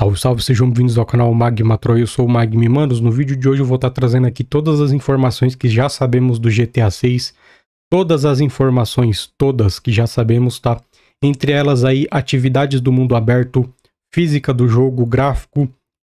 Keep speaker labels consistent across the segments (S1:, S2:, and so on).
S1: Salve, salve, sejam bem-vindos ao canal Magma Troy, eu sou o Magmi Manos. No vídeo de hoje eu vou estar tá trazendo aqui todas as informações que já sabemos do GTA 6, todas as informações todas que já sabemos, tá? Entre elas aí atividades do mundo aberto, física do jogo, gráfico,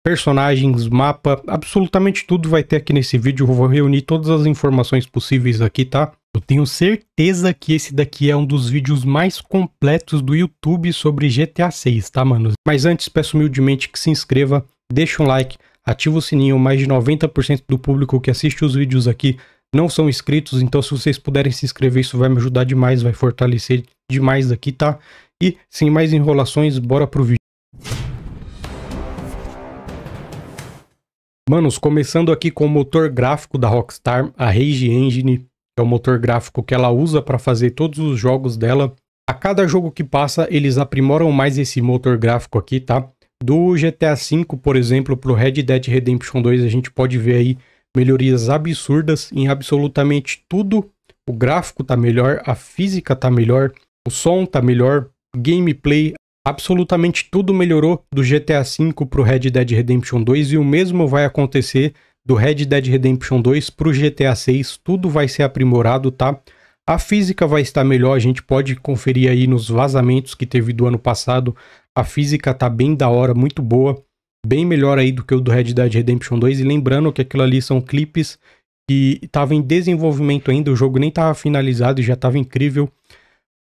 S1: personagens, mapa, absolutamente tudo vai ter aqui nesse vídeo. Eu vou reunir todas as informações possíveis aqui, tá? Eu tenho certeza que esse daqui é um dos vídeos mais completos do YouTube sobre GTA 6, tá, mano? Mas antes, peço humildemente que se inscreva, deixe um like, ativa o sininho. Mais de 90% do público que assiste os vídeos aqui não são inscritos, então se vocês puderem se inscrever, isso vai me ajudar demais, vai fortalecer demais aqui, tá? E sem mais enrolações, bora pro vídeo. Manos, começando aqui com o motor gráfico da Rockstar, a Rage Engine é o motor gráfico que ela usa para fazer todos os jogos dela. A cada jogo que passa, eles aprimoram mais esse motor gráfico aqui, tá? Do GTA V, por exemplo, para o Red Dead Redemption 2, a gente pode ver aí melhorias absurdas em absolutamente tudo. O gráfico tá melhor, a física tá melhor, o som tá melhor, gameplay, absolutamente tudo melhorou do GTA V para o Red Dead Redemption 2 e o mesmo vai acontecer do Red Dead Redemption 2 para o GTA 6, tudo vai ser aprimorado, tá? A física vai estar melhor, a gente pode conferir aí nos vazamentos que teve do ano passado. A física tá bem da hora, muito boa, bem melhor aí do que o do Red Dead Redemption 2. E lembrando que aquilo ali são clipes que estavam em desenvolvimento ainda, o jogo nem estava finalizado e já estava incrível.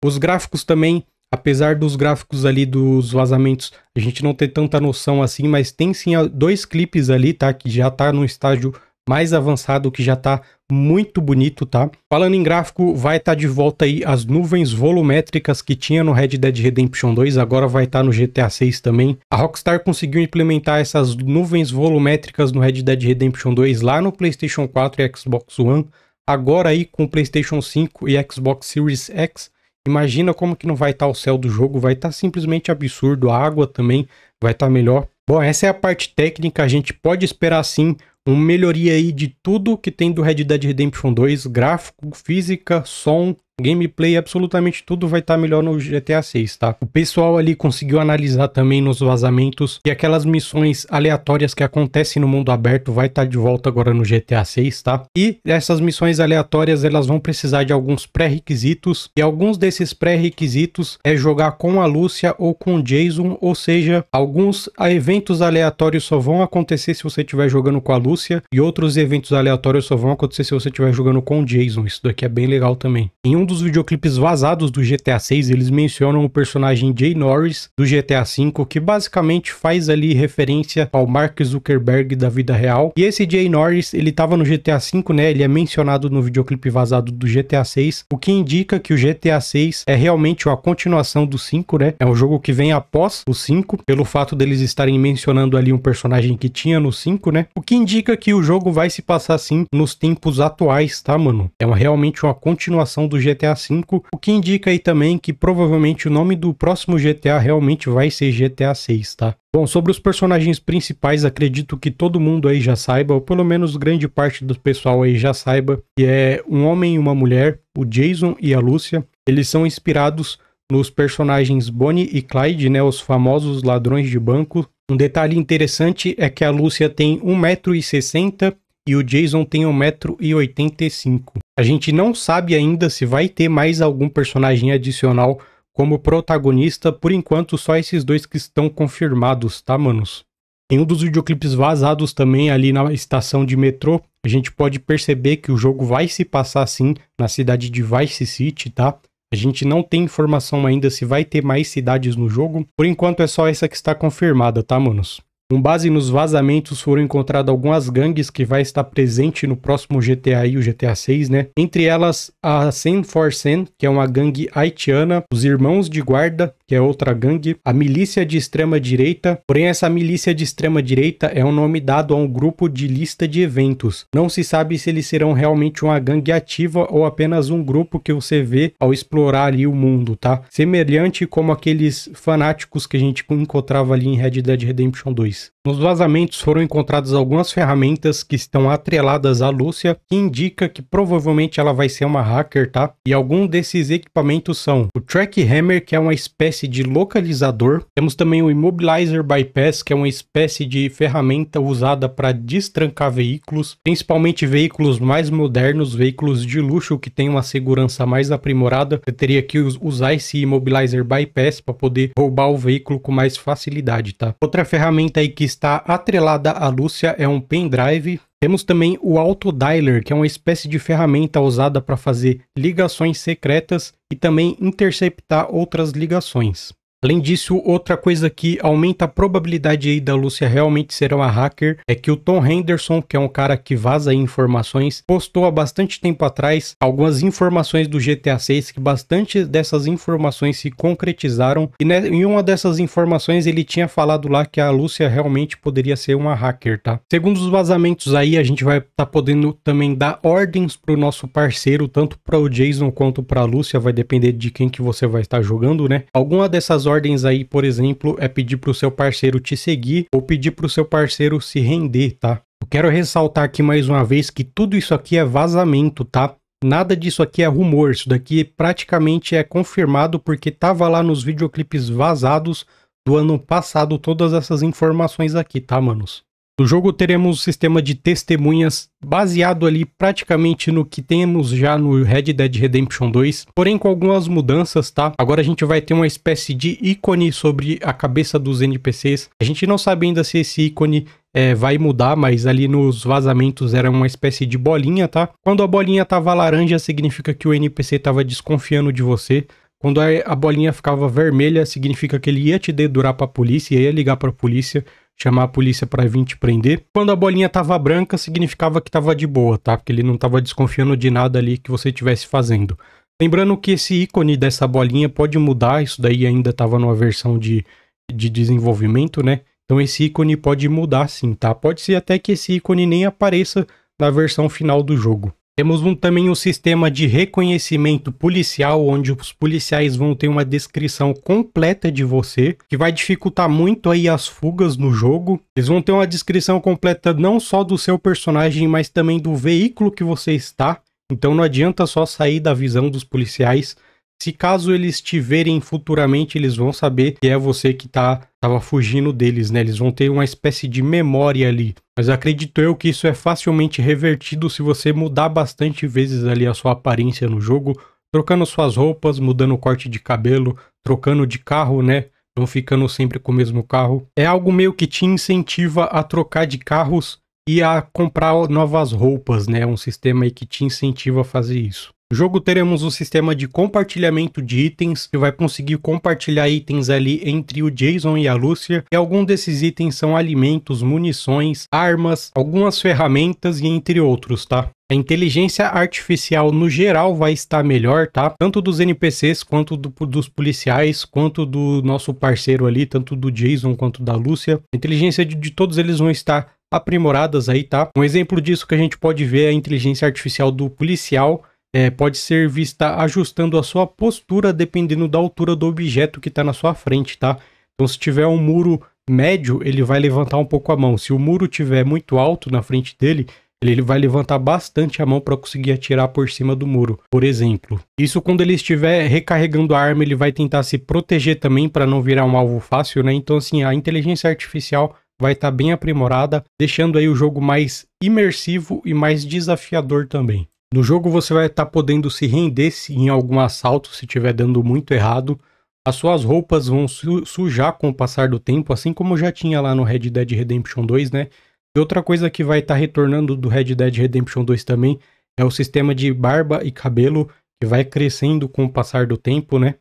S1: Os gráficos também apesar dos gráficos ali dos vazamentos, a gente não ter tanta noção assim, mas tem sim dois clipes ali, tá? Que já tá no estágio mais avançado, que já tá muito bonito, tá? Falando em gráfico, vai estar tá de volta aí as nuvens volumétricas que tinha no Red Dead Redemption 2, agora vai estar tá no GTA 6 também. A Rockstar conseguiu implementar essas nuvens volumétricas no Red Dead Redemption 2 lá no PlayStation 4 e Xbox One. Agora aí com o PlayStation 5 e Xbox Series X, Imagina como que não vai estar tá o céu do jogo, vai estar tá simplesmente absurdo, a água também vai estar tá melhor. Bom, essa é a parte técnica, a gente pode esperar sim uma melhoria aí de tudo que tem do Red Dead Redemption 2, gráfico, física, som, gameplay, absolutamente tudo vai estar tá melhor no GTA 6, tá? O pessoal ali conseguiu analisar também nos vazamentos e aquelas missões aleatórias que acontecem no mundo aberto vai estar tá de volta agora no GTA 6, tá? E essas missões aleatórias, elas vão precisar de alguns pré-requisitos e alguns desses pré-requisitos é jogar com a Lúcia ou com o Jason, ou seja, alguns eventos aleatórios só vão acontecer se você estiver jogando com a Lúcia e outros eventos aleatórios só vão acontecer se você estiver jogando com o Jason. Isso daqui é bem legal também. Em um um dos videoclipes vazados do GTA 6, eles mencionam o personagem Jay Norris do GTA 5, que basicamente faz ali referência ao Mark Zuckerberg da vida real. E esse Jay Norris, ele estava no GTA 5, né? Ele é mencionado no videoclipe vazado do GTA 6, o que indica que o GTA 6 é realmente a continuação do 5, né? É um jogo que vem após o 5, pelo fato deles estarem mencionando ali um personagem que tinha no 5, né? O que indica que o jogo vai se passar sim nos tempos atuais, tá, mano? É uma, realmente uma continuação do GTA GTA V, o que indica aí também que provavelmente o nome do próximo GTA realmente vai ser GTA 6, tá? Bom, sobre os personagens principais, acredito que todo mundo aí já saiba, ou pelo menos grande parte do pessoal aí já saiba, que é um homem e uma mulher, o Jason e a Lúcia. Eles são inspirados nos personagens Bonnie e Clyde, né, os famosos ladrões de banco. Um detalhe interessante é que a Lúcia tem 1,60m e o Jason tem 1,85m. A gente não sabe ainda se vai ter mais algum personagem adicional como protagonista, por enquanto só esses dois que estão confirmados, tá, manos? Em um dos videoclipes vazados também ali na estação de metrô, a gente pode perceber que o jogo vai se passar sim na cidade de Vice City, tá? A gente não tem informação ainda se vai ter mais cidades no jogo. Por enquanto é só essa que está confirmada, tá, manos? Com base nos vazamentos, foram encontradas algumas gangues que vai estar presente no próximo GTA e o GTA 6, né? Entre elas, a Sen for Sen, que é uma gangue haitiana, os Irmãos de Guarda, que é outra gangue, a milícia de extrema direita. Porém, essa milícia de extrema direita é um nome dado a um grupo de lista de eventos. Não se sabe se eles serão realmente uma gangue ativa ou apenas um grupo que você vê ao explorar ali o mundo, tá? Semelhante como aqueles fanáticos que a gente encontrava ali em Red Dead Redemption 2. Nos vazamentos foram encontradas algumas ferramentas que estão atreladas à Lúcia, que indica que provavelmente ela vai ser uma hacker, tá? E algum desses equipamentos são o Track Hammer, que é uma espécie espécie de localizador. Temos também o Immobilizer Bypass, que é uma espécie de ferramenta usada para destrancar veículos, principalmente veículos mais modernos, veículos de luxo que tem uma segurança mais aprimorada. Você teria que usar esse Immobilizer Bypass para poder roubar o veículo com mais facilidade, tá? Outra ferramenta aí que está atrelada à Lúcia é um pendrive temos também o autodialer, que é uma espécie de ferramenta usada para fazer ligações secretas e também interceptar outras ligações. Além disso, outra coisa que aumenta a probabilidade aí da Lúcia realmente ser uma hacker é que o Tom Henderson, que é um cara que vaza informações, postou há bastante tempo atrás algumas informações do GTA 6 que bastante dessas informações se concretizaram e né, em uma dessas informações ele tinha falado lá que a Lúcia realmente poderia ser uma hacker, tá? Segundo os vazamentos aí, a gente vai estar tá podendo também dar ordens para o nosso parceiro, tanto para o Jason quanto para a Lúcia, vai depender de quem que você vai estar jogando, né? Alguma dessas ordens ordens aí, por exemplo, é pedir para o seu parceiro te seguir ou pedir para o seu parceiro se render, tá? Eu quero ressaltar aqui mais uma vez que tudo isso aqui é vazamento, tá? Nada disso aqui é rumor, isso daqui praticamente é confirmado porque tava lá nos videoclipes vazados do ano passado todas essas informações aqui, tá, manos? No jogo teremos um sistema de testemunhas baseado ali praticamente no que temos já no Red Dead Redemption 2, porém com algumas mudanças, tá? Agora a gente vai ter uma espécie de ícone sobre a cabeça dos NPCs. A gente não sabe ainda se esse ícone é, vai mudar, mas ali nos vazamentos era uma espécie de bolinha, tá? Quando a bolinha tava laranja, significa que o NPC tava desconfiando de você. Quando a bolinha ficava vermelha, significa que ele ia te dedurar pra polícia, ia ligar pra polícia chamar a polícia para vir te prender. Quando a bolinha tava branca, significava que tava de boa, tá? Porque ele não tava desconfiando de nada ali que você estivesse fazendo. Lembrando que esse ícone dessa bolinha pode mudar, isso daí ainda estava numa versão de, de desenvolvimento, né? Então esse ícone pode mudar sim, tá? Pode ser até que esse ícone nem apareça na versão final do jogo. Temos um, também um sistema de reconhecimento policial, onde os policiais vão ter uma descrição completa de você, que vai dificultar muito aí as fugas no jogo. Eles vão ter uma descrição completa não só do seu personagem, mas também do veículo que você está. Então não adianta só sair da visão dos policiais. Se caso eles te verem futuramente, eles vão saber que é você que tá, fugindo deles, né? Eles vão ter uma espécie de memória ali mas acredito eu que isso é facilmente revertido se você mudar bastante vezes ali a sua aparência no jogo, trocando suas roupas, mudando o corte de cabelo, trocando de carro, né? Não ficando sempre com o mesmo carro. É algo meio que te incentiva a trocar de carros e a comprar novas roupas, né? É um sistema aí que te incentiva a fazer isso. No jogo teremos um sistema de compartilhamento de itens, que vai conseguir compartilhar itens ali entre o Jason e a Lúcia, e algum desses itens são alimentos, munições, armas, algumas ferramentas e entre outros, tá? A inteligência artificial no geral vai estar melhor, tá? Tanto dos NPCs quanto do, dos policiais, quanto do nosso parceiro ali, tanto do Jason quanto da Lúcia. A inteligência de, de todos eles vão estar aprimoradas aí, tá? Um exemplo disso que a gente pode ver é a inteligência artificial do policial, é, pode ser vista ajustando a sua postura dependendo da altura do objeto que está na sua frente, tá? Então, se tiver um muro médio, ele vai levantar um pouco a mão. Se o muro tiver muito alto na frente dele, ele vai levantar bastante a mão para conseguir atirar por cima do muro, por exemplo. Isso quando ele estiver recarregando a arma, ele vai tentar se proteger também para não virar um alvo fácil, né? Então assim, a inteligência artificial vai estar tá bem aprimorada, deixando aí o jogo mais imersivo e mais desafiador também. No jogo você vai estar tá podendo se render se em algum assalto, se estiver dando muito errado. As suas roupas vão su sujar com o passar do tempo, assim como já tinha lá no Red Dead Redemption 2, né? E outra coisa que vai estar tá retornando do Red Dead Redemption 2 também é o sistema de barba e cabelo que vai crescendo com o passar do tempo, né?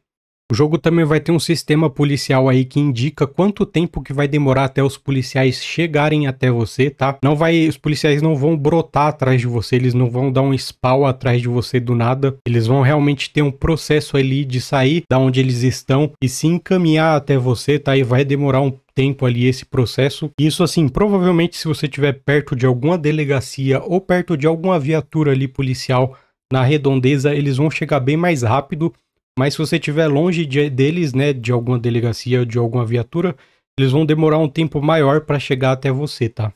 S1: O jogo também vai ter um sistema policial aí que indica quanto tempo que vai demorar até os policiais chegarem até você, tá? Não vai, os policiais não vão brotar atrás de você, eles não vão dar um spawn atrás de você do nada. Eles vão realmente ter um processo ali de sair da onde eles estão e se encaminhar até você, tá? E vai demorar um tempo ali esse processo. Isso assim, provavelmente se você estiver perto de alguma delegacia ou perto de alguma viatura ali policial na redondeza, eles vão chegar bem mais rápido mas se você estiver longe de, deles, né, de alguma delegacia ou de alguma viatura, eles vão demorar um tempo maior para chegar até você, tá?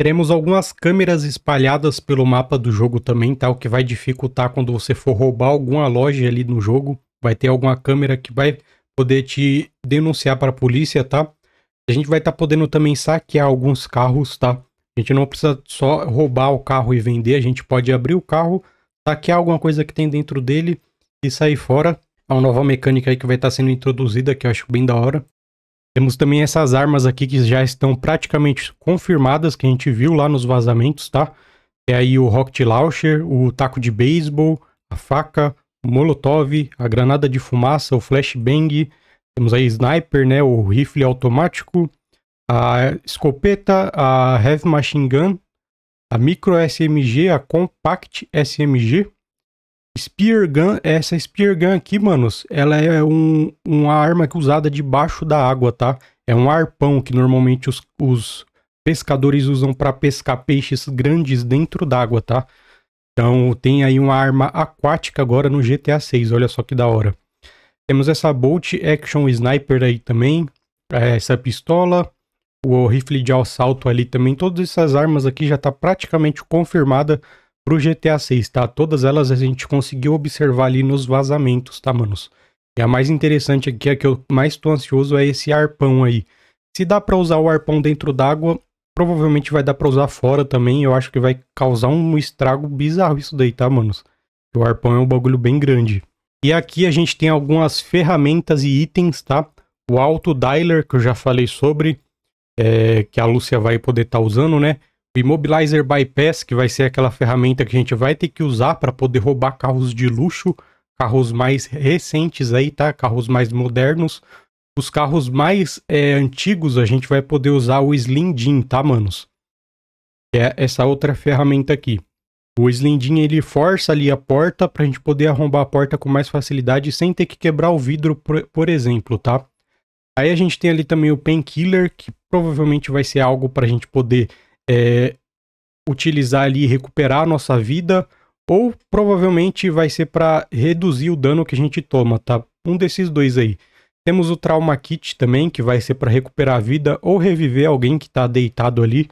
S1: Teremos algumas câmeras espalhadas pelo mapa do jogo também, tá? O que vai dificultar quando você for roubar alguma loja ali no jogo. Vai ter alguma câmera que vai poder te denunciar para a polícia, tá? A gente vai estar tá podendo também saquear alguns carros, tá? A gente não precisa só roubar o carro e vender, a gente pode abrir o carro, saquear alguma coisa que tem dentro dele e sair fora. É uma nova mecânica aí que vai estar tá sendo introduzida, que eu acho bem da hora. Temos também essas armas aqui que já estão praticamente confirmadas, que a gente viu lá nos vazamentos, tá? É aí o Rocket Launcher, o taco de beisebol, a faca, o molotov, a granada de fumaça, o flashbang, temos aí sniper, né, o rifle automático, a escopeta, a heavy machine gun, a micro SMG, a compact SMG, Spear Gun, essa Spear Gun aqui, manos, ela é um, uma arma que é usada debaixo da água, tá? É um arpão que normalmente os, os pescadores usam para pescar peixes grandes dentro d'água, tá? Então tem aí uma arma aquática agora no GTA 6, olha só que da hora. Temos essa Bolt Action Sniper aí também, é, essa pistola, o rifle de assalto ali também, todas essas armas aqui já tá praticamente confirmada pro GTA 6, tá? Todas elas a gente conseguiu observar ali nos vazamentos, tá, manos? E a mais interessante aqui, a que eu mais tô ansioso, é esse arpão aí. Se dá para usar o arpão dentro d'água, provavelmente vai dar para usar fora também. Eu acho que vai causar um estrago bizarro isso daí, tá, manos? O arpão é um bagulho bem grande. E aqui a gente tem algumas ferramentas e itens, tá? O auto dialer, que eu já falei sobre, é, que a Lúcia vai poder estar tá usando, né? Immobilizer Bypass, que vai ser aquela ferramenta que a gente vai ter que usar para poder roubar carros de luxo, carros mais recentes aí, tá? Carros mais modernos. Os carros mais é, antigos a gente vai poder usar o Slindin, tá, manos? Que é essa outra ferramenta aqui. O Slindin ele força ali a porta para a gente poder arrombar a porta com mais facilidade sem ter que quebrar o vidro, por, por exemplo, tá? Aí a gente tem ali também o Painkiller, que provavelmente vai ser algo para a gente poder é, utilizar ali e recuperar a nossa vida, ou provavelmente vai ser para reduzir o dano que a gente toma, tá? Um desses dois aí. Temos o Trauma Kit também, que vai ser para recuperar a vida ou reviver alguém que está deitado ali.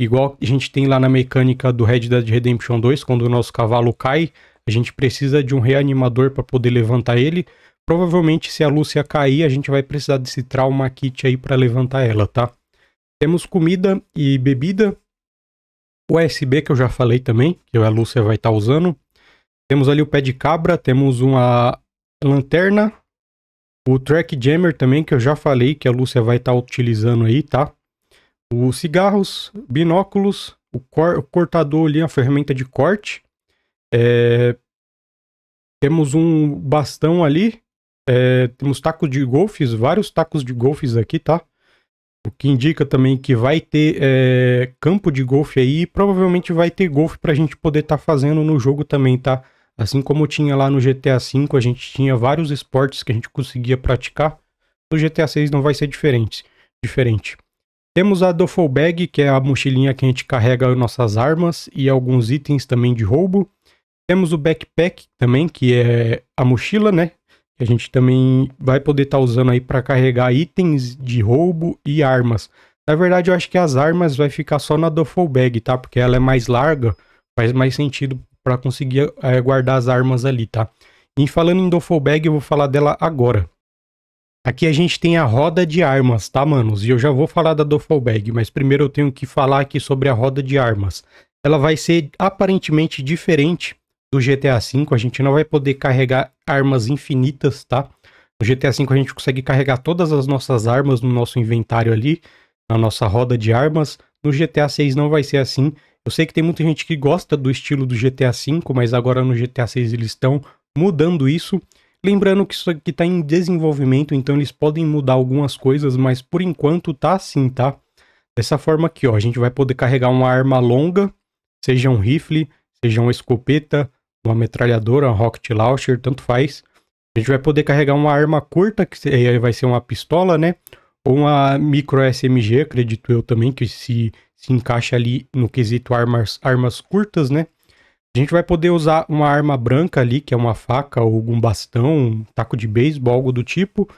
S1: Igual a gente tem lá na mecânica do Red Dead Redemption 2, quando o nosso cavalo cai, a gente precisa de um reanimador para poder levantar ele. Provavelmente, se a Lúcia cair, a gente vai precisar desse Trauma Kit aí para levantar ela, tá? Temos comida e bebida. USB que eu já falei também, que a Lúcia vai estar tá usando. Temos ali o pé de cabra, temos uma lanterna, o track jammer também que eu já falei que a Lúcia vai estar tá utilizando aí, tá? Os cigarros, binóculos, o, cor, o cortador ali, a ferramenta de corte. É... Temos um bastão ali, é... temos tacos de golfes, vários tacos de golfes aqui, tá? O tipo, que indica também que vai ter é, campo de golfe aí, e provavelmente vai ter golfe para a gente poder estar tá fazendo no jogo também, tá? Assim como tinha lá no GTA V, a gente tinha vários esportes que a gente conseguia praticar. No GTA 6 não vai ser diferente. diferente. Temos a duffel bag, que é a mochilinha que a gente carrega nossas armas e alguns itens também de roubo. Temos o backpack também, que é a mochila, né? que a gente também vai poder estar tá usando aí para carregar itens de roubo e armas. Na verdade, eu acho que as armas vai ficar só na duffel bag, tá? Porque ela é mais larga, faz mais sentido para conseguir é, guardar as armas ali, tá? E falando em duffel bag, eu vou falar dela agora. Aqui a gente tem a roda de armas, tá, manos? E eu já vou falar da duffel bag, mas primeiro eu tenho que falar aqui sobre a roda de armas. Ela vai ser aparentemente diferente do GTA V, a gente não vai poder carregar armas infinitas, tá? No GTA V a gente consegue carregar todas as nossas armas no nosso inventário ali, na nossa roda de armas. No GTA 6 não vai ser assim. Eu sei que tem muita gente que gosta do estilo do GTA V, mas agora no GTA 6 eles estão mudando isso. Lembrando que isso aqui está em desenvolvimento, então eles podem mudar algumas coisas, mas por enquanto tá assim, tá? Dessa forma aqui, ó, a gente vai poder carregar uma arma longa, seja um rifle, seja uma escopeta, uma metralhadora, uma rocket launcher, tanto faz. A gente vai poder carregar uma arma curta, que vai ser uma pistola, né? Ou uma micro SMG, acredito eu também, que se, se encaixa ali no quesito armas, armas curtas, né? A gente vai poder usar uma arma branca ali, que é uma faca ou algum bastão, um taco de beisebol, algo do tipo.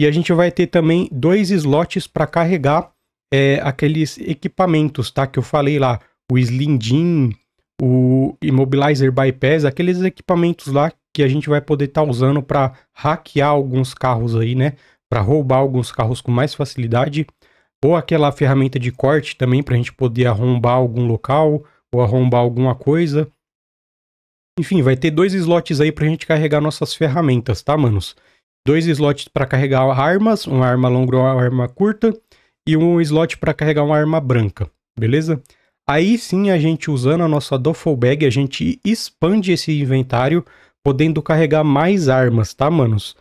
S1: E a gente vai ter também dois slots para carregar é, aqueles equipamentos, tá? Que eu falei lá, o Slim Jean, o Immobilizer Bypass, aqueles equipamentos lá que a gente vai poder estar tá usando para hackear alguns carros aí, né? Para roubar alguns carros com mais facilidade. Ou aquela ferramenta de corte também para a gente poder arrombar algum local ou arrombar alguma coisa. Enfim, vai ter dois slots aí para a gente carregar nossas ferramentas, tá, manos? Dois slots para carregar armas, uma arma longa ou uma arma curta, e um slot para carregar uma arma branca, beleza? Aí sim, a gente usando a nossa duffel bag, a gente expande esse inventário, podendo carregar mais armas, tá, manos?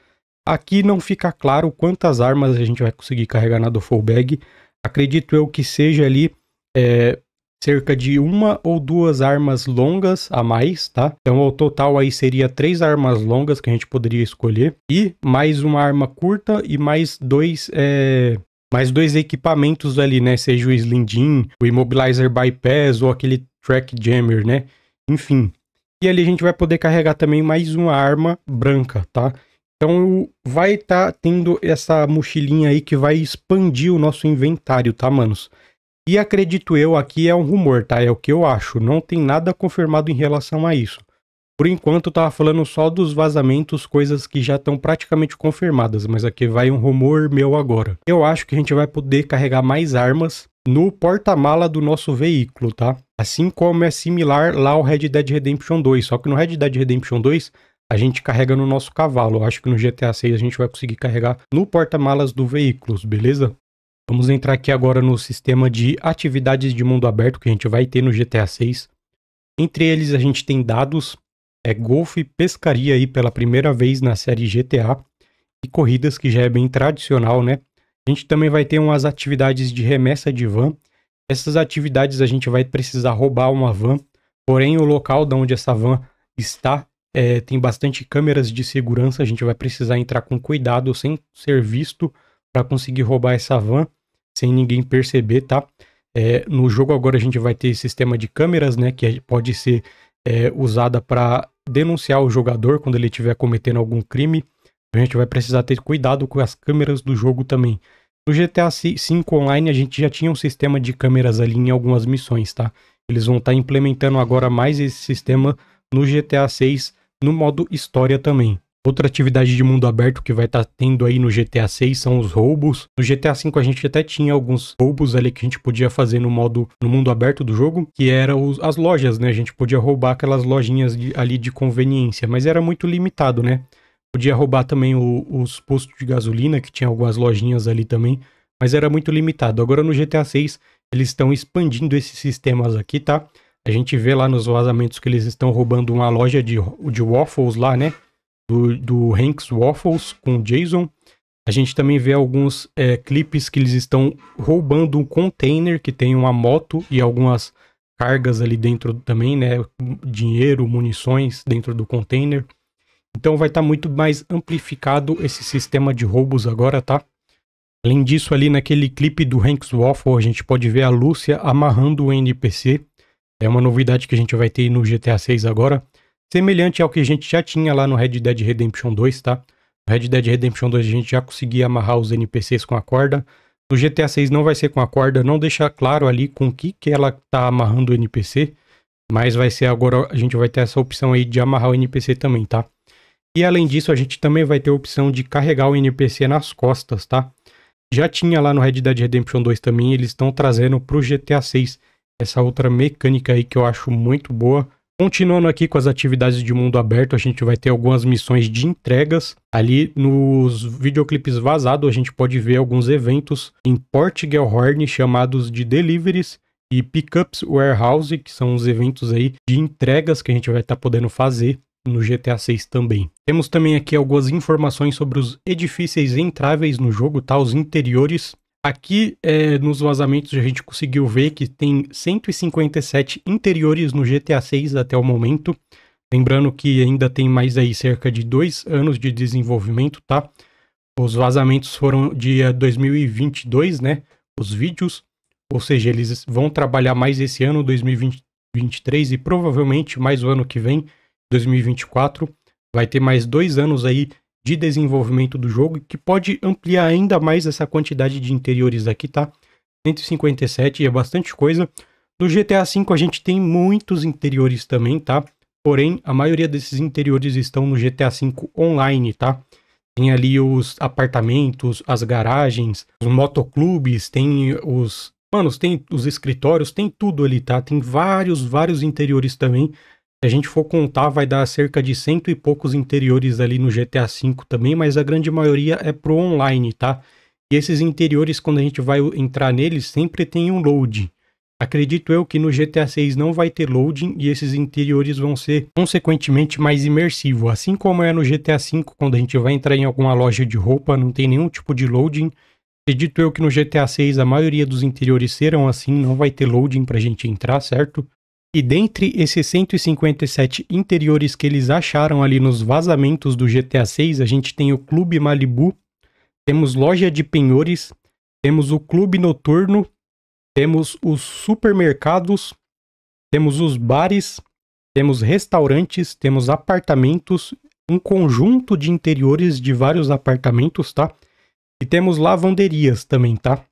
S1: Aqui não fica claro quantas armas a gente vai conseguir carregar na duffel bag. Acredito eu que seja ali é, cerca de uma ou duas armas longas a mais, tá? Então o total aí seria três armas longas que a gente poderia escolher e mais uma arma curta e mais dois é, mais dois equipamentos ali, né? Seja o Slim o Immobilizer Bypass ou aquele Track Jammer, né? Enfim. E ali a gente vai poder carregar também mais uma arma branca, tá? Então vai estar tá tendo essa mochilinha aí que vai expandir o nosso inventário, tá, manos? E acredito eu, aqui é um rumor, tá? É o que eu acho. Não tem nada confirmado em relação a isso. Por enquanto eu tava falando só dos vazamentos, coisas que já estão praticamente confirmadas, mas aqui vai um rumor meu agora. Eu acho que a gente vai poder carregar mais armas no porta-mala do nosso veículo, tá? Assim como é similar lá ao Red Dead Redemption 2, só que no Red Dead Redemption 2 a gente carrega no nosso cavalo. Eu acho que no GTA 6 a gente vai conseguir carregar no porta-malas do veículo, beleza? Vamos entrar aqui agora no sistema de atividades de mundo aberto que a gente vai ter no GTA 6. Entre eles a gente tem dados, é golfe e pescaria aí pela primeira vez na série GTA e corridas que já é bem tradicional, né? A gente também vai ter umas atividades de remessa de van. Essas atividades a gente vai precisar roubar uma van, porém o local de onde essa van está é, tem bastante câmeras de segurança. A gente vai precisar entrar com cuidado, sem ser visto, para conseguir roubar essa van, sem ninguém perceber, tá? É, no jogo agora a gente vai ter sistema de câmeras, né, que é, pode ser é, usada para denunciar o jogador quando ele estiver cometendo algum crime. A gente vai precisar ter cuidado com as câmeras do jogo também. No GTA V Online a gente já tinha um sistema de câmeras ali em algumas missões, tá? Eles vão estar tá implementando agora mais esse sistema no GTA VI no modo história também. Outra atividade de mundo aberto que vai estar tá tendo aí no GTA 6 são os roubos. No GTA 5 a gente até tinha alguns roubos ali que a gente podia fazer no modo no mundo aberto do jogo, que eram as lojas, né? A gente podia roubar aquelas lojinhas de, ali de conveniência, mas era muito limitado, né? Podia roubar também o, os postos de gasolina, que tinha algumas lojinhas ali também, mas era muito limitado. Agora no GTA 6 eles estão expandindo esses sistemas aqui, tá? A gente vê lá nos vazamentos que eles estão roubando uma loja de, de waffles lá, né? do, do Hanks Waffles com Jason. A gente também vê alguns é, clipes que eles estão roubando um container que tem uma moto e algumas cargas ali dentro também, né? Dinheiro, munições dentro do container. Então vai estar tá muito mais amplificado esse sistema de roubos agora, tá? Além disso, ali naquele clipe do Hanks Waffle, a gente pode ver a Lúcia amarrando o NPC. É uma novidade que a gente vai ter no GTA 6 agora semelhante ao que a gente já tinha lá no Red Dead Redemption 2, tá? No Red Dead Redemption 2 a gente já conseguia amarrar os NPCs com a corda. No GTA 6 não vai ser com a corda, não deixa claro ali com o que, que ela tá amarrando o NPC, mas vai ser agora, a gente vai ter essa opção aí de amarrar o NPC também, tá? E além disso, a gente também vai ter a opção de carregar o NPC nas costas, tá? Já tinha lá no Red Dead Redemption 2 também, eles estão trazendo pro GTA 6 essa outra mecânica aí que eu acho muito boa. Continuando aqui com as atividades de mundo aberto, a gente vai ter algumas missões de entregas. Ali nos videoclipes vazados, a gente pode ver alguns eventos em Portugal Horn chamados de deliveries e pickups warehouse, que são os eventos aí de entregas que a gente vai estar tá podendo fazer no GTA 6 também. Temos também aqui algumas informações sobre os edifícios entráveis no jogo, tá? Os interiores Aqui é, nos vazamentos a gente conseguiu ver que tem 157 interiores no GTA 6 até o momento. Lembrando que ainda tem mais aí cerca de dois anos de desenvolvimento, tá? Os vazamentos foram de 2022, né? Os vídeos, ou seja, eles vão trabalhar mais esse ano, 2023, e provavelmente mais o ano que vem, 2024. Vai ter mais dois anos aí de desenvolvimento do jogo, que pode ampliar ainda mais essa quantidade de interiores aqui, tá? 157 é bastante coisa. No GTA V a gente tem muitos interiores também, tá? Porém, a maioria desses interiores estão no GTA V online, tá? Tem ali os apartamentos, as garagens, os motoclubes, tem os. Mano, tem os escritórios, tem tudo ali, tá? Tem vários, vários interiores também se a gente for contar, vai dar cerca de cento e poucos interiores ali no GTA V também, mas a grande maioria é pro online, tá? E esses interiores, quando a gente vai entrar neles, sempre tem um load. Acredito eu que no GTA VI não vai ter loading e esses interiores vão ser consequentemente mais imersivo, assim como é no GTA V, quando a gente vai entrar em alguma loja de roupa, não tem nenhum tipo de loading. Acredito eu que no GTA VI a maioria dos interiores serão assim, não vai ter loading pra gente entrar, certo? E dentre esses 157 interiores que eles acharam ali nos vazamentos do GTA 6, a gente tem o Clube Malibu, temos Loja de Penhores, temos o Clube Noturno, temos os supermercados, temos os bares, temos restaurantes, temos apartamentos, um conjunto de interiores de vários apartamentos, tá? E temos lavanderias também, tá?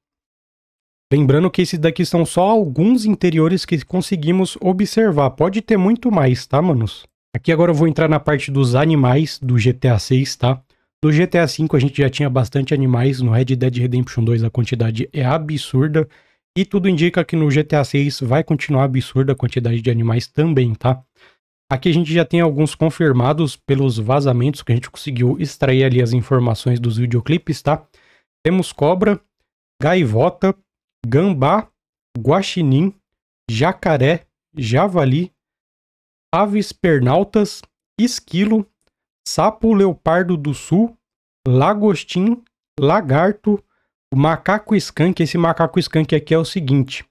S1: Lembrando que esses daqui são só alguns interiores que conseguimos observar. Pode ter muito mais, tá, manos? Aqui agora eu vou entrar na parte dos animais do GTA 6, tá? Do GTA 5 a gente já tinha bastante animais, no Red é? Dead Redemption 2 a quantidade é absurda. E tudo indica que no GTA 6 vai continuar absurda a quantidade de animais também, tá? Aqui a gente já tem alguns confirmados pelos vazamentos que a gente conseguiu extrair ali as informações dos videoclipes, tá? Temos cobra, gaivota, gambá, guaxinim, jacaré, javali, aves pernaltas, esquilo, sapo leopardo do sul, lagostim, lagarto, macaco skunk. Esse macaco skunk aqui é o seguinte,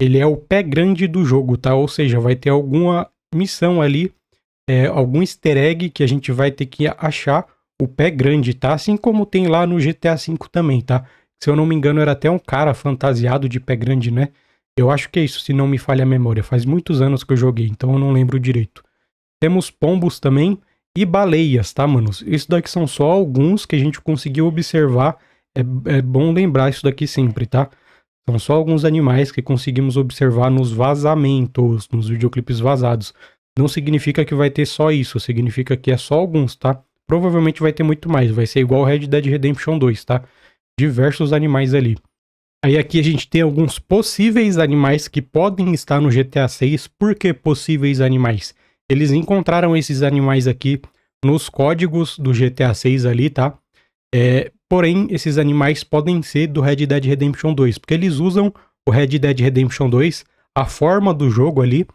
S1: ele é o pé grande do jogo, tá? Ou seja, vai ter alguma missão ali, é, algum easter egg que a gente vai ter que achar o pé grande, tá? Assim como tem lá no GTA V também, tá? Se eu não me engano, era até um cara fantasiado de pé grande, né? Eu acho que é isso, se não me falha a memória. Faz muitos anos que eu joguei, então eu não lembro direito. Temos pombos também e baleias, tá, manos? Isso daqui são só alguns que a gente conseguiu observar. É, é bom lembrar isso daqui sempre, tá? São só alguns animais que conseguimos observar nos vazamentos, nos videoclipes vazados. Não significa que vai ter só isso, significa que é só alguns, tá? Provavelmente vai ter muito mais, vai ser igual Red Dead Redemption 2, tá? diversos animais ali. Aí aqui a gente tem alguns possíveis animais que podem estar no GTA 6. Por que possíveis animais? Eles encontraram esses animais aqui nos códigos do GTA 6 ali, tá? É, porém, esses animais podem ser do Red Dead Redemption 2, porque eles usam o Red Dead Redemption 2, a forma do jogo ali,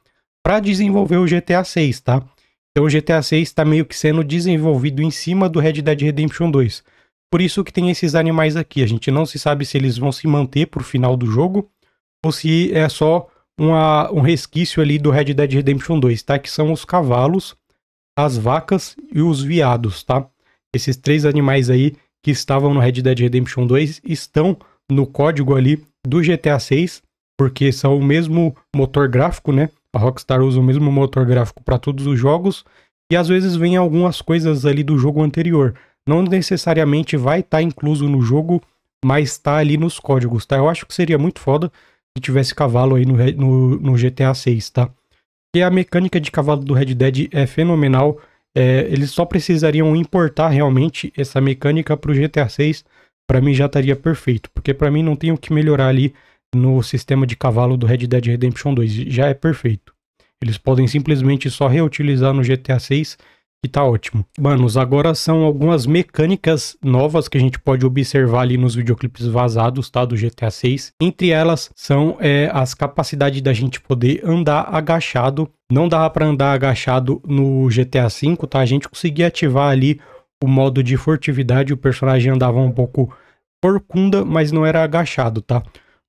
S1: para desenvolver o GTA 6, tá? Então o GTA 6 está meio que sendo desenvolvido em cima do Red Dead Redemption 2. Por isso que tem esses animais aqui. A gente não se sabe se eles vão se manter pro final do jogo ou se é só uma, um resquício ali do Red Dead Redemption 2, tá? Que são os cavalos, as vacas e os viados, tá? Esses três animais aí que estavam no Red Dead Redemption 2 estão no código ali do GTA 6, porque são o mesmo motor gráfico, né? A Rockstar usa o mesmo motor gráfico para todos os jogos e às vezes vem algumas coisas ali do jogo anterior não necessariamente vai estar tá incluso no jogo, mas está ali nos códigos, tá? Eu acho que seria muito foda se tivesse cavalo aí no, no, no GTA 6, tá? E a mecânica de cavalo do Red Dead é fenomenal. É, eles só precisariam importar realmente essa mecânica para o GTA 6. Para mim já estaria perfeito, porque para mim não tem o que melhorar ali no sistema de cavalo do Red Dead Redemption 2. Já é perfeito. Eles podem simplesmente só reutilizar no GTA 6 e tá ótimo. Manos, agora são algumas mecânicas novas que a gente pode observar ali nos videoclipes vazados, tá? Do GTA 6. Entre elas são é, as capacidades da gente poder andar agachado. Não dava para andar agachado no GTA 5, tá? A gente conseguia ativar ali o modo de furtividade, o personagem andava um pouco porcunda, mas não era agachado, tá?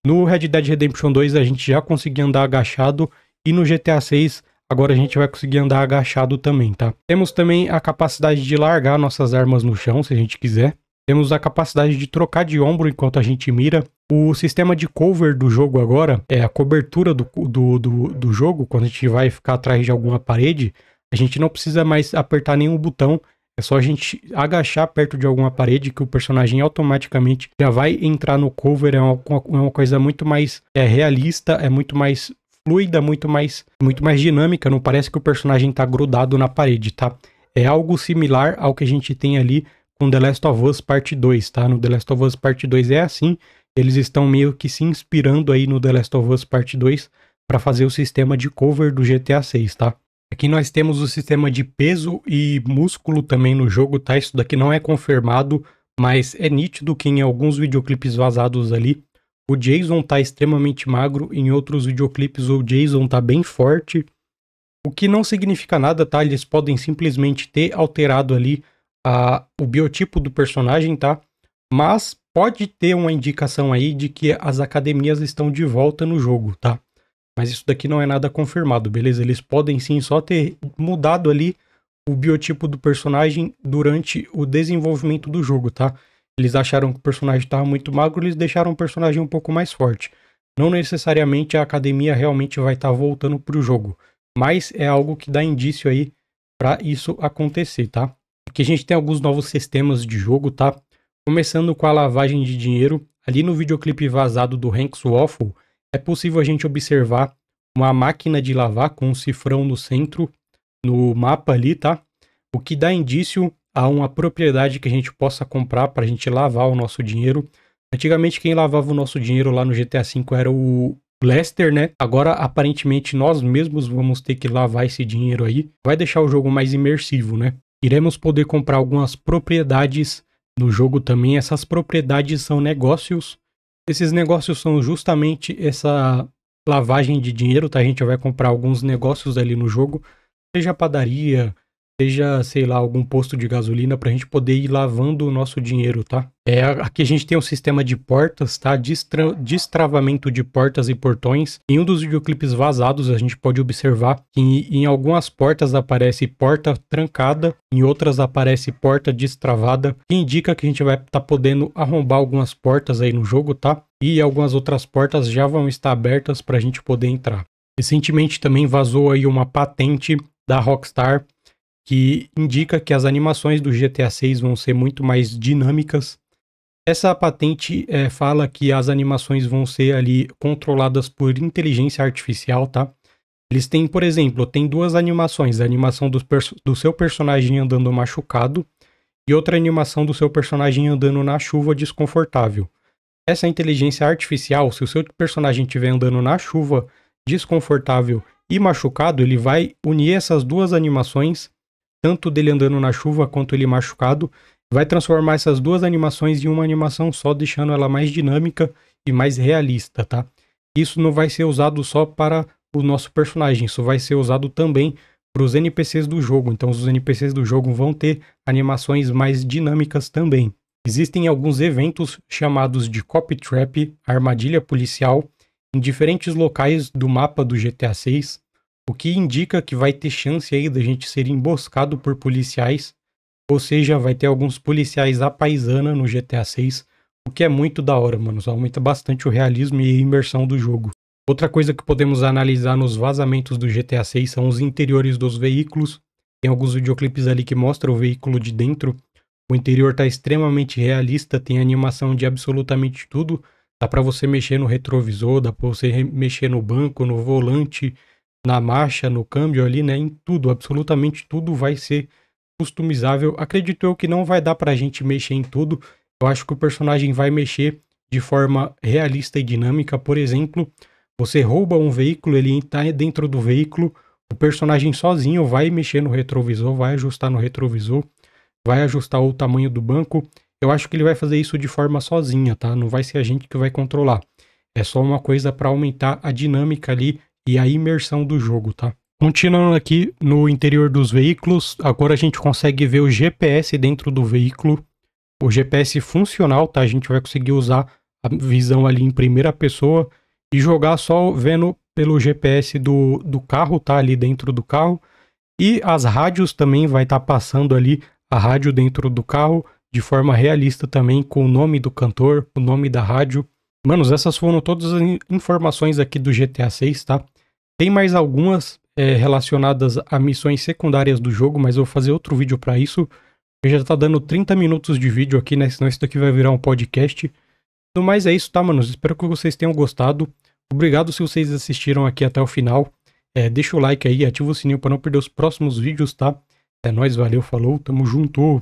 S1: No Red Dead Redemption 2 a gente já conseguia andar agachado e no GTA 6 Agora a gente vai conseguir andar agachado também, tá? Temos também a capacidade de largar nossas armas no chão, se a gente quiser. Temos a capacidade de trocar de ombro enquanto a gente mira. O sistema de cover do jogo agora, é a cobertura do, do, do, do jogo, quando a gente vai ficar atrás de alguma parede, a gente não precisa mais apertar nenhum botão, é só a gente agachar perto de alguma parede que o personagem automaticamente já vai entrar no cover. É uma, é uma coisa muito mais é, realista, é muito mais fluida, muito mais, muito mais dinâmica. Não parece que o personagem está grudado na parede, tá? É algo similar ao que a gente tem ali com The Last of Us Parte 2, tá? No The Last of Us Parte 2 é assim. Eles estão meio que se inspirando aí no The Last of Us Parte 2 para fazer o sistema de cover do GTA 6, tá? Aqui nós temos o sistema de peso e músculo também no jogo, tá? Isso daqui não é confirmado, mas é nítido que em alguns videoclipes vazados ali o Jason tá extremamente magro, em outros videoclipes o Jason tá bem forte. O que não significa nada, tá? Eles podem simplesmente ter alterado ali a, o biotipo do personagem, tá? Mas pode ter uma indicação aí de que as academias estão de volta no jogo, tá? Mas isso daqui não é nada confirmado, beleza? Eles podem sim só ter mudado ali o biotipo do personagem durante o desenvolvimento do jogo, tá? Eles acharam que o personagem estava muito magro, eles deixaram o personagem um pouco mais forte. Não necessariamente a academia realmente vai estar tá voltando para o jogo, mas é algo que dá indício aí para isso acontecer, tá? Porque a gente tem alguns novos sistemas de jogo, tá? Começando com a lavagem de dinheiro, ali no videoclipe vazado do Hanks Waffle, é possível a gente observar uma máquina de lavar com um cifrão no centro, no mapa ali, tá? O que dá indício a uma propriedade que a gente possa comprar para a gente lavar o nosso dinheiro. Antigamente, quem lavava o nosso dinheiro lá no GTA V era o Lester, né? Agora, aparentemente, nós mesmos vamos ter que lavar esse dinheiro aí. Vai deixar o jogo mais imersivo, né? Iremos poder comprar algumas propriedades no jogo também. Essas propriedades são negócios. Esses negócios são justamente essa lavagem de dinheiro, tá? A gente vai comprar alguns negócios ali no jogo, seja padaria, seja, sei lá, algum posto de gasolina para a gente poder ir lavando o nosso dinheiro, tá? É, aqui a gente tem um sistema de portas, tá? Destra destravamento de portas e portões. Em um dos videoclipes vazados, a gente pode observar que em, em algumas portas aparece porta trancada, em outras aparece porta destravada, que indica que a gente vai estar tá podendo arrombar algumas portas aí no jogo, tá? E algumas outras portas já vão estar abertas para a gente poder entrar. Recentemente também vazou aí uma patente da Rockstar que indica que as animações do GTA 6 vão ser muito mais dinâmicas. Essa patente é, fala que as animações vão ser ali controladas por inteligência artificial, tá? Eles têm, por exemplo, tem duas animações, a animação do, do seu personagem andando machucado e outra animação do seu personagem andando na chuva desconfortável. Essa inteligência artificial, se o seu personagem estiver andando na chuva desconfortável e machucado, ele vai unir essas duas animações tanto dele andando na chuva quanto ele machucado, vai transformar essas duas animações em uma animação só, deixando ela mais dinâmica e mais realista, tá? Isso não vai ser usado só para o nosso personagem, isso vai ser usado também para os NPCs do jogo. Então, os NPCs do jogo vão ter animações mais dinâmicas também. Existem alguns eventos chamados de Cop Trap, armadilha policial, em diferentes locais do mapa do GTA 6 o que indica que vai ter chance aí da gente ser emboscado por policiais, ou seja, vai ter alguns policiais à paisana no GTA 6, o que é muito da hora, mano, Isso aumenta bastante o realismo e a imersão do jogo. Outra coisa que podemos analisar nos vazamentos do GTA 6 são os interiores dos veículos. Tem alguns videoclipes ali que mostram o veículo de dentro. O interior está extremamente realista, tem animação de absolutamente tudo. Dá para você mexer no retrovisor, dá para você mexer no banco, no volante, na marcha, no câmbio ali, né? Em tudo, absolutamente tudo vai ser customizável. Acredito eu que não vai dar para a gente mexer em tudo. Eu acho que o personagem vai mexer de forma realista e dinâmica. Por exemplo, você rouba um veículo, ele está dentro do veículo, o personagem sozinho vai mexer no retrovisor, vai ajustar no retrovisor, vai ajustar o tamanho do banco. Eu acho que ele vai fazer isso de forma sozinha, tá? Não vai ser a gente que vai controlar. É só uma coisa para aumentar a dinâmica ali e a imersão do jogo, tá? Continuando aqui no interior dos veículos, agora a gente consegue ver o GPS dentro do veículo, o GPS funcional, tá? A gente vai conseguir usar a visão ali em primeira pessoa e jogar só vendo pelo GPS do, do carro, tá? Ali dentro do carro. E as rádios também vai estar tá passando ali a rádio dentro do carro de forma realista também com o nome do cantor, o nome da rádio. Manos, essas foram todas as informações aqui do GTA 6, tá? Tem mais algumas é, relacionadas a missões secundárias do jogo, mas eu vou fazer outro vídeo para isso. Eu já tá dando 30 minutos de vídeo aqui, né? Senão isso daqui vai virar um podcast. No então, mais é isso, tá, manos? Espero que vocês tenham gostado. Obrigado se vocês assistiram aqui até o final. É, deixa o like aí, ativa o sininho para não perder os próximos vídeos, tá? É nóis, valeu, falou, tamo junto!